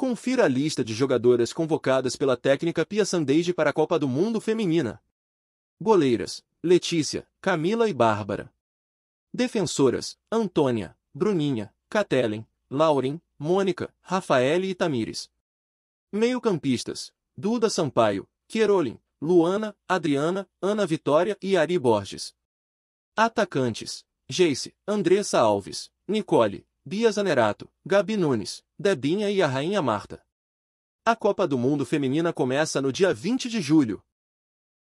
Confira a lista de jogadoras convocadas pela técnica Pia Sandeide para a Copa do Mundo Feminina. Goleiras: Letícia, Camila e Bárbara. Defensoras: Antônia, Bruninha, Catelen, Lauren, Mônica, Rafael e Tamires. Meio-campistas: Duda Sampaio, Querolin, Luana, Adriana, Ana Vitória e Ari Borges. Atacantes: Geice, Andressa Alves, Nicole, Bia Zanerato, Gabi Nunes, Debinha e a Rainha Marta. A Copa do Mundo Feminina começa no dia 20 de julho,